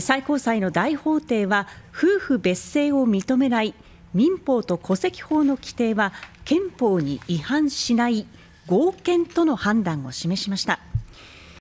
最高裁の大法廷は夫婦別姓を認めない民法と戸籍法の規定は憲法に違反しない合憲との判断を示しました。